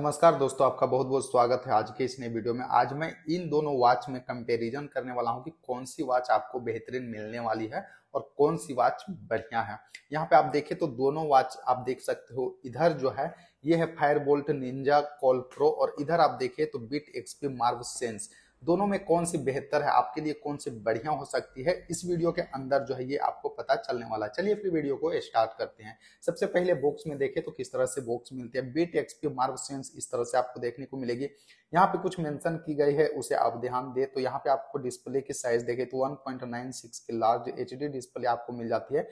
नमस्कार दोस्तों आपका बहुत बहुत स्वागत है आज के इस नए वीडियो में आज मैं इन दोनों वॉच में कंपैरिजन करने वाला हूं कि कौन सी वॉच आपको बेहतरीन मिलने वाली है और कौन सी वॉच बढ़िया है यहाँ पे आप देखें तो दोनों वॉच आप देख सकते हो इधर जो है ये है Fire Boltt Ninja Call Pro और इधर आप देखें तो बिट एक्सपी मार्व सेंस दोनों में कौन सी बेहतर है आपके लिए कौन सी बढ़िया हो सकती है इस वीडियो के अंदर जो है ये आपको पता चलने वाला है चलिए फिर वीडियो को स्टार्ट करते हैं सबसे पहले बॉक्स में देखें तो किस तरह से बॉक्स मिलते हैं बीट एक्सपी मार्ग सेंस इस तरह से आपको देखने को मिलेगी यहाँ पे कुछ मेंशन की गई है उसे आप ध्यान दे तो यहाँ पे आपको डिस्प्ले की साइज देखे तो वन की लार्ज एच डिस्प्ले आपको मिल जाती है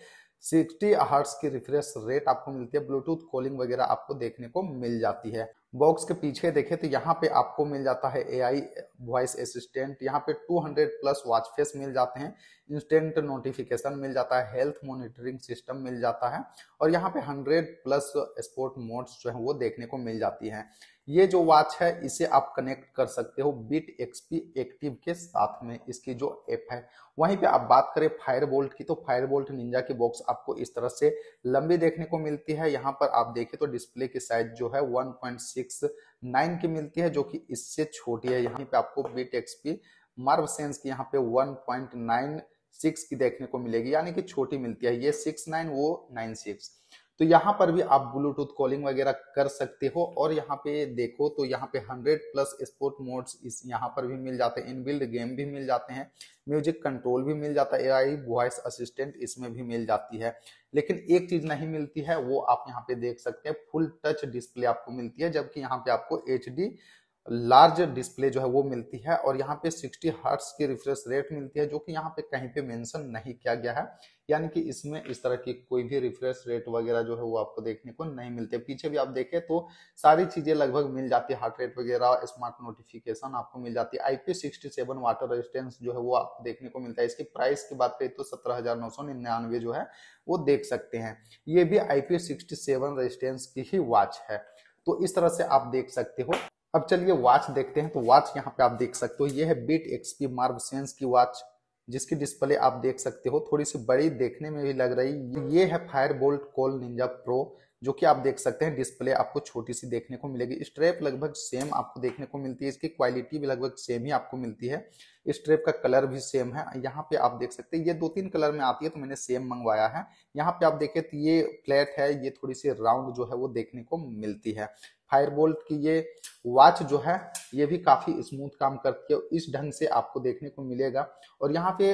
सिक्सटी हर्ट्स की रिफ्रेश रेट आपको मिलती है ब्लूटूथ कॉलिंग वगैरह आपको देखने को मिल जाती है बॉक्स के पीछे देखें तो यहाँ पे आपको मिल जाता है ए आई वॉइस असिस्टेंट यहाँ पे 200 प्लस वॉच फेस मिल जाते हैं इंस्टेंट नोटिफिकेशन मिल जाता है हेल्थ मॉनिटरिंग सिस्टम मिल जाता है और यहाँ पे 100 प्लस स्पोर्ट मोड्स जो है वो देखने को मिल जाती है ये जो वॉच है इसे आप कनेक्ट कर सकते हो बीट एक्सपी एक्टिव के साथ में इसकी जो ऐप है वहीं पे आप बात करें फायर बोल्ट की तो फायर बोल्ट निंजा की बॉक्स आपको इस तरह से लंबी देखने को मिलती है यहाँ पर आप देखें तो डिस्प्ले की साइज जो है 1.69 की मिलती है जो कि इससे छोटी है यहाँ पे आपको बीट एक्सपी मार्व सेंस की यहाँ पे सिक्स की देखने को मिलेगी यानी कि छोटी मिलती है ये सिक्स नाइन वो नाइन सिक्स तो यहाँ पर भी आप ब्लूटूथ कॉलिंग वगैरह कर सकते हो और यहाँ पे देखो तो यहाँ पे 100 प्लस स्पोर्ट मोड्स इस यहाँ पर भी मिल जाते हैं इनबिल्ड गेम भी मिल जाते हैं म्यूजिक कंट्रोल भी मिल जाता है एआई वॉइस असिस्टेंट इसमें भी मिल जाती है लेकिन एक चीज नहीं मिलती है वो आप यहाँ पे देख सकते हैं फुल टच डिस्प्ले आपको मिलती है जबकि यहाँ पे आपको एच लार्ज डिस्प्ले जो है वो मिलती है और यहाँ पे 60 हर्ट्स की रिफ्रेश रेट मिलती है जो कि यहाँ पे कहीं पे मेंशन नहीं किया गया है यानी कि इसमें इस तरह की कोई भी रिफ्रेश रेट वगैरह जो है वो आपको देखने को नहीं मिलते पीछे भी आप देखें तो सारी चीजें लगभग मिल जाती है हार्ट रेट वगैरह स्मार्ट नोटिफिकेशन आपको मिल जाती है IP sixty seven water resistance जो है वो आपको देखने को मिलता है इसकी प्राइस की बात करें तो सत्रह हजार नौ सौ निन्यानवे जो है वो देख सकते हैं ये भी आईपी सिक्सटी सेवन रेजिस्टेंस की ही वॉच है तो इस तरह से आप देख सकते हो अब चलिए वॉच देखते हैं तो वॉच यहाँ पे आप देख सकते हो ये है बीट एक्सपी मार्ग सेंस की वॉच जिसकी डिस्प्ले आप देख सकते हो थोड़ी सी बड़ी देखने में भी लग रही तो ये है Fire Boltt Call Ninja Pro जो कि आप देख सकते हैं डिस्प्ले आपको छोटी सी देखने को मिलेगी स्ट्रेप लगभग सेम आपको देखने को मिलती है इसकी क्वालिटी भी लगभग सेम ही आपको मिलती है स्ट्रेप का कलर भी सेम है यहाँ पे आप देख सकते हैं ये दो तीन कलर में आती है तो मैंने सेम मंगवाया है यहाँ पे आप देखे तो ये फ्लैट है ये थोड़ी सी राउंड जो है वो देखने को मिलती है फायर बोल्ट की ये वॉच जो है ये भी काफ़ी स्मूथ काम करती है इस ढंग से आपको देखने को मिलेगा और यहाँ पे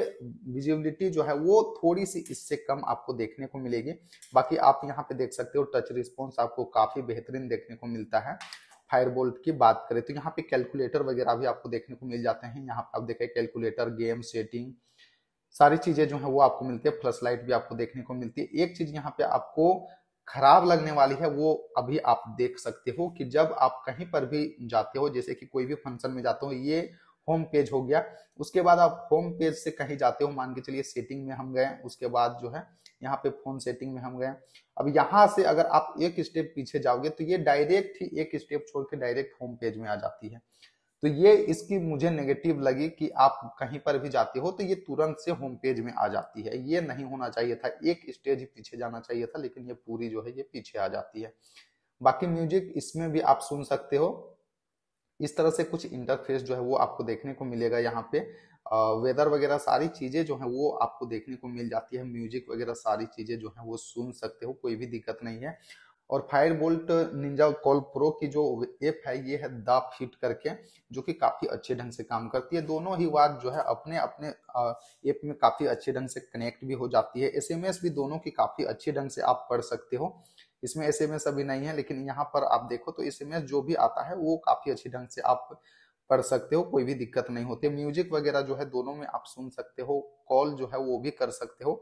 विजिबिलिटी जो है वो थोड़ी सी इससे कम आपको देखने को मिलेगी बाकी आप यहाँ पे देख सकते हो टच रिस्पॉन्स आपको काफ़ी बेहतरीन देखने को मिलता है फायर बोल्ट की बात करें तो यहाँ पे कैलकुलेटर वगैरह भी आपको देखने को मिल जाते हैं यहाँ पे आप देखें कैलकुलेटर गेम सेटिंग सारी चीज़ें जो है वो आपको मिलती है फ्लस लाइट भी आपको देखने को मिलती है एक चीज़ यहाँ पे आपको खराब लगने वाली है वो अभी आप देख सकते हो कि जब आप कहीं पर भी जाते हो जैसे कि कोई भी फंक्शन में जाते हो ये होम पेज हो गया उसके बाद आप होम पेज से कहीं जाते हो मान के चलिए सेटिंग में हम गए उसके बाद जो है यहाँ पे फोन सेटिंग में हम गए अब यहाँ से अगर आप एक स्टेप पीछे जाओगे तो ये डायरेक्ट ही एक स्टेप छोड़ के डायरेक्ट होम पेज में आ जाती है तो ये इसकी मुझे नेगेटिव लगी कि आप कहीं पर भी जाते हो तो ये तुरंत से होम पेज में आ जाती है ये नहीं होना चाहिए था एक स्टेज पीछे जाना चाहिए था लेकिन ये पूरी जो है ये पीछे आ जाती है बाकी म्यूजिक इसमें भी आप सुन सकते हो इस तरह से कुछ इंटरफेस जो है वो आपको देखने को मिलेगा यहाँ पे वेदर वगैरह सारी चीज़ें जो है वो आपको देखने को मिल जाती है म्यूजिक वगैरह सारी चीज़ें जो है वो सुन सकते हो कोई भी दिक्कत नहीं है और Fire Boltt Ninja Call Pro की जो ऐप है ये है द फिट करके जो कि काफी अच्छे ढंग से काम करती है दोनों ही वाद जो है अपने अपने ऐप में काफी अच्छे ढंग से कनेक्ट भी हो जाती है एसएमएस भी दोनों की काफी अच्छे ढंग से आप पढ़ सकते हो इसमें एस एम अभी नहीं है लेकिन यहाँ पर आप देखो तो एस जो भी आता है वो काफी अच्छे ढंग से आप पढ़ सकते हो कोई भी दिक्कत नहीं होती म्यूजिक वगैरह जो है दोनों में आप सुन सकते हो कॉल जो है वो भी कर सकते हो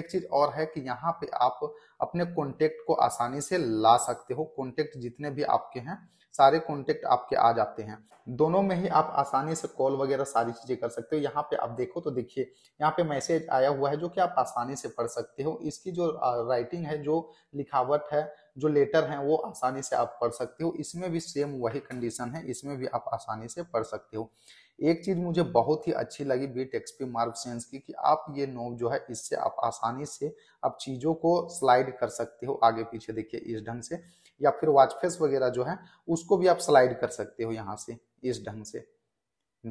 एक चीज और है कि यहाँ पे आप अपने कॉन्टेक्ट को आसानी से ला सकते हो कॉन्टेक्ट जितने भी आपके हैं सारे कॉन्टेक्ट आपके आ जाते हैं दोनों में ही आप आसानी से कॉल वगैरह सारी चीजें कर सकते हो यहाँ पे आप देखो तो देखिए यहाँ पे मैसेज आया हुआ है जो कि आप आसानी से पढ़ सकते हो इसकी जो राइटिंग है जो लिखावट है जो लेटर हैं वो आसानी से आप पढ़ सकते हो इसमें भी सेम वही कंडीशन है इसमें भी आप आसानी से पढ़ सकते हो एक चीज मुझे बहुत ही अच्छी लगी बीट एक्सपी मार्व सेंस की कि आप ये नोब जो है इससे आप आसानी से आप चीजों को स्लाइड कर सकते हो आगे पीछे देखिए इस ढंग से या फिर वॉचफेस वगैरह जो है उसको भी आप स्लाइड कर सकते हो यहाँ से इस ढंग से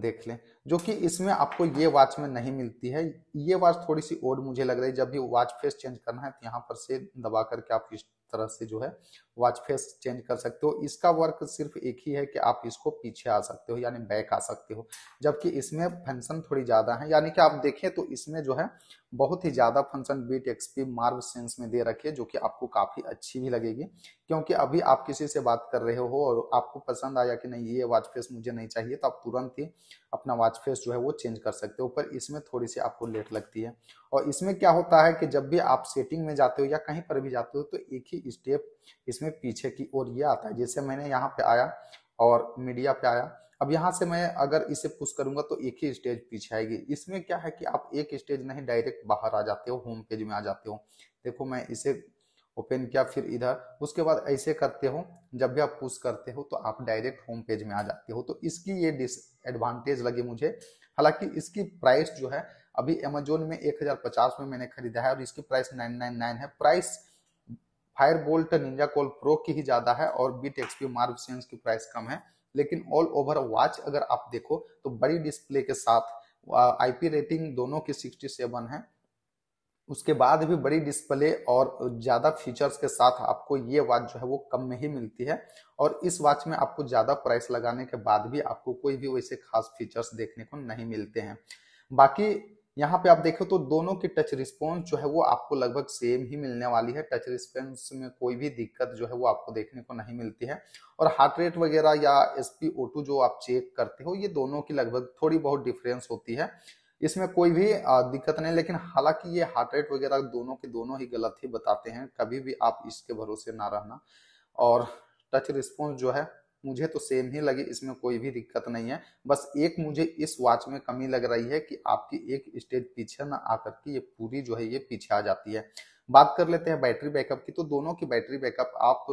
देख लें जो कि इसमें आपको ये वॉच में नहीं मिलती है ये वॉच थोड़ी सी ओड मुझे लग रही है जब भी वॉच फेस चेंज करना है तो यहाँ पर से दबा करके आप इस तरह से जो है वॉच फेस चेंज कर सकते हो इसका वर्क सिर्फ एक ही है कि आप इसको पीछे आ सकते हो यानी बैक आ सकते हो जबकि इसमें फंक्शन थोड़ी ज़्यादा है यानी कि आप देखें तो इसमें जो है बहुत ही ज़्यादा function Beat XP Marv Sense में दे रखे जो कि आपको काफ़ी अच्छी भी लगेगी क्योंकि अभी आप किसी से बात कर रहे हो और आपको पसंद आया कि नहीं ये वाच फेस मुझे नहीं चाहिए तो आप तुरंत ही अपना वाच फेस जो है वो चेंज कर सकते हो पर इसमें थोड़ी सी आपको लेट लगती है और इसमें क्या होता है कि जब भी आप सेटिंग में जाते हो या कहीं पर भी जाते हो तो एक ही स्टेप इसमें पीछे की ओर ये आता है जैसे मैंने यहाँ पे आया और मीडिया पे आया अब यहाँ से मैं अगर इसे पुश करूंगा तो एक ही स्टेज पीछे आएगी इसमें क्या है कि आप एक स्टेज नहीं डायरेक्ट बाहर आ जाते हो होम पेज में आ जाते हो देखो मैं इसे ओपन किया फिर इधर उसके बाद ऐसे करते हो जब भी आप पुश करते हो तो आप डायरेक्ट होम पेज में आ जाते हो तो इसकी ये डिसएडवांटेज लगी मुझे हालांकि इसकी प्राइस जो है अभी अमेजोन में 1050 में मैंने खरीदा है और इसकी प्राइस 999 है price Fire Boltt Ninja Call Pro की ही ज़्यादा है और बीट एक्सपी मार्व सेंस की प्राइस कम है लेकिन ऑल ओवर वॉच अगर आप देखो तो बड़ी डिस्प्ले के साथ आईपी रेटिंग दोनों की 67 है उसके बाद भी बड़ी डिस्प्ले और ज़्यादा फीचर्स के साथ आपको ये वॉच जो है वो कम में ही मिलती है और इस वॉच में आपको ज़्यादा प्राइस लगाने के बाद भी आपको कोई भी वैसे खास फीचर्स देखने को नहीं मिलते हैं बाकी यहाँ पे आप देखो तो दोनों की टच रिस्पॉन्स जो है वो आपको लगभग सेम ही मिलने वाली है टच रिस्पॉन्स में कोई भी दिक्कत जो है वो आपको देखने को नहीं मिलती है और हार्ट रेट वगैरह या एस पी ओ टू जो आप चेक करते हो ये दोनों की लगभग थोड़ी बहुत डिफरेंस होती है इसमें कोई भी दिक्कत नहीं लेकिन हालांकि ये हार्ट रेट वगैरह दोनों के दोनों ही गलत ही बताते हैं कभी भी आप इसके भरोसे ना रहना और टच रिस्पॉन्स जो है मुझे तो सेम ही लगी इसमें कोई भी दिक्कत नहीं है बस एक मुझे इस वॉच में कमी लग रही है कि आपकी एक स्टेज पीछे ना आकर के ये पूरी जो है ये पीछे आ जाती है बात कर लेते हैं बैटरी बैकअप की तो दोनों की बैटरी बैकअप आप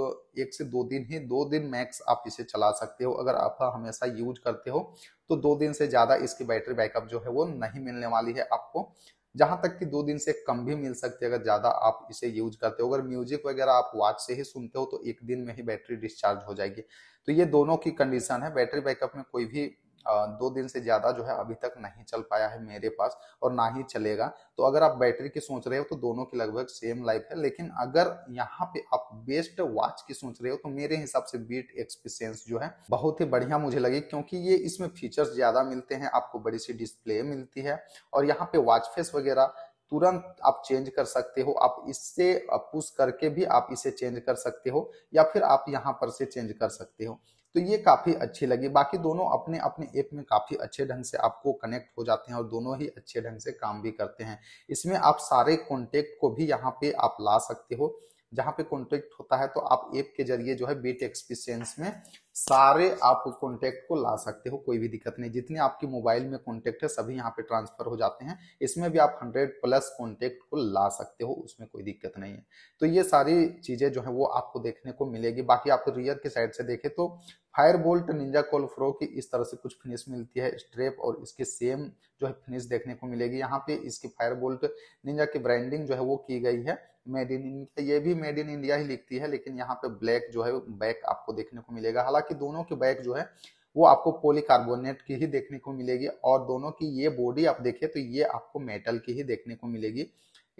एक से दो दिन ही दो दिन मैक्स आप इसे चला सकते हो अगर आप हमेशा यूज करते हो तो दो दिन से ज़्यादा इसकी बैटरी बैकअप जो है वो नहीं मिलने वाली है आपको जहां तक कि दो दिन से कम भी मिल सकती है अगर ज्यादा आप इसे यूज करते हो अगर म्यूजिक वगैरह आप वॉच से ही सुनते हो तो एक दिन में ही बैटरी डिस्चार्ज हो जाएगी तो ये दोनों की कंडीशन है बैटरी बैकअप में कोई भी दो दिन से ज़्यादा जो है अभी तक नहीं चल पाया है मेरे पास और ना ही चलेगा तो अगर आप बैटरी की सोच रहे हो तो दोनों की लगभग सेम लाइफ है लेकिन अगर यहाँ पे आप बेस्ट वॉच की सोच रहे हो तो मेरे हिसाब से बीट एक्सपीसेंस जो है बहुत ही बढ़िया मुझे लगी क्योंकि ये इसमें फीचर्स ज़्यादा मिलते हैं आपको बड़ी सी डिस्प्ले मिलती है और यहाँ पे वॉच फेस वगैरह तुरंत आप चेंज कर सकते हो आप इससे पुश करके भी आप इसे चेंज कर सकते हो या फिर आप यहाँ पर से चेंज कर सकते हो तो ये काफ़ी अच्छी लगी बाकी दोनों अपने अपने ऐप में काफ़ी अच्छे ढंग से आपको कनेक्ट हो जाते हैं और दोनों ही अच्छे ढंग से काम भी करते हैं इसमें आप सारे कॉन्टेक्ट को भी यहाँ पे आप ला सकते हो जहां पे कॉन्टेक्ट होता है तो आप ऐप के जरिए जो है बीट एक्सपीसेंस में सारे आप कॉन्टेक्ट को ला सकते हो कोई भी दिक्कत नहीं जितने आपके मोबाइल में कॉन्टेक्ट है सभी यहाँ पे ट्रांसफर हो जाते हैं इसमें भी आप हंड्रेड प्लस कॉन्टेक्ट को ला सकते हो उसमें कोई दिक्कत नहीं है तो ये सारी चीजें जो है वो आपको देखने को मिलेगी बाकी आप रियर के साइड से देखें तो Fire Boltt Ninja Call Pro की इस तरह से कुछ फिनिश मिलती है स्ट्रेप और इसके सेम जो है फिनिश देखने को मिलेगी यहाँ पे इसकी फायर बोल्ट निंजा की ब्रांडिंग जो है वो की गई है मेड इन इंडिया ये भी मेड इन इंडिया ही लिखती है लेकिन यहाँ पे ब्लैक जो है बैक आपको देखने को मिलेगा हालांकि दोनों के बैक जो है वो आपको पॉलीकार्बोनेट की ही देखने को मिलेगी और दोनों की ये बॉडी आप देखें तो ये आपको मेटल की ही देखने को मिलेगी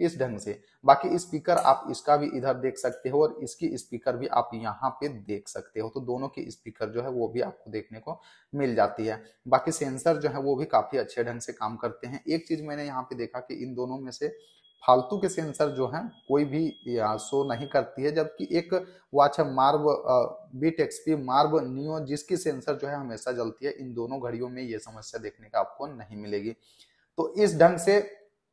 इस ढंग से बाकी स्पीकर आप इसका भी इधर देख सकते हो और इसकी स्पीकर भी आप यहाँ पे देख सकते हो तो दोनों की स्पीकर जो है वो भी आपको देखने को मिल जाती है बाकी सेंसर जो है वो भी काफी अच्छे ढंग से काम करते हैं एक चीज मैंने यहाँ पे देखा कि इन दोनों में से फालतू के सेंसर जो हैं कोई भी शो नहीं करती है जबकि एक वॉच है Marv Beat XP Marv Neo जिसकी सेंसर जो है हमेशा जलती है इन दोनों घड़ियों में ये समस्या देखने का आपको नहीं मिलेगी तो इस ढंग से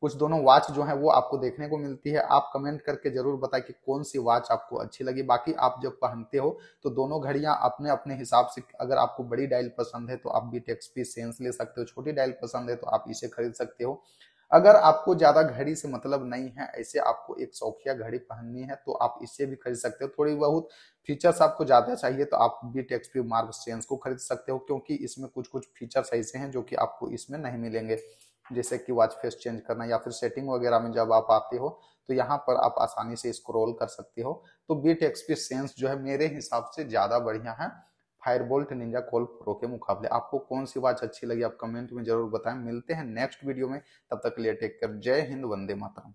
कुछ दोनों वॉच जो है वो आपको देखने को मिलती है आप कमेंट करके जरूर बताएं कि कौन सी वॉच आपको अच्छी लगी बाकी आप जब पहनते हो तो दोनों घड़ियां अपने अपने हिसाब से अगर आपको बड़ी डायल पसंद है तो आप बी टेक्सपी सेंस ले सकते हो छोटी डायल पसंद है तो आप इसे खरीद सकते हो अगर आपको ज्यादा घड़ी से मतलब नहीं है ऐसे आपको एक शौकिया घड़ी पहननी है तो आप इससे भी खरीद सकते हो थोड़ी बहुत फीचर्स आपको ज्यादा चाहिए तो आप बीट एक्सपी मार्क सेंस को खरीद सकते हो क्योंकि इसमें कुछ कुछ फीचर्स ऐसे हैं जो कि आपको इसमें नहीं मिलेंगे जैसे कि वॉच फेस चेंज करना या फिर सेटिंग वगैरह में जब आप आते हो तो यहाँ पर आप आसानी से स्क्रोल कर सकते हो तो बीट एक्सपी सेंस जो है मेरे हिसाब से ज्यादा बढ़िया है फायरबोल्ट निंजा कोल प्रो के मुकाबले आपको कौन सी वॉच अच्छी लगी आप कमेंट में जरूर बताएं मिलते हैं नेक्स्ट वीडियो में तब तक के लिए टेक कर जय हिंद वंदे मातरम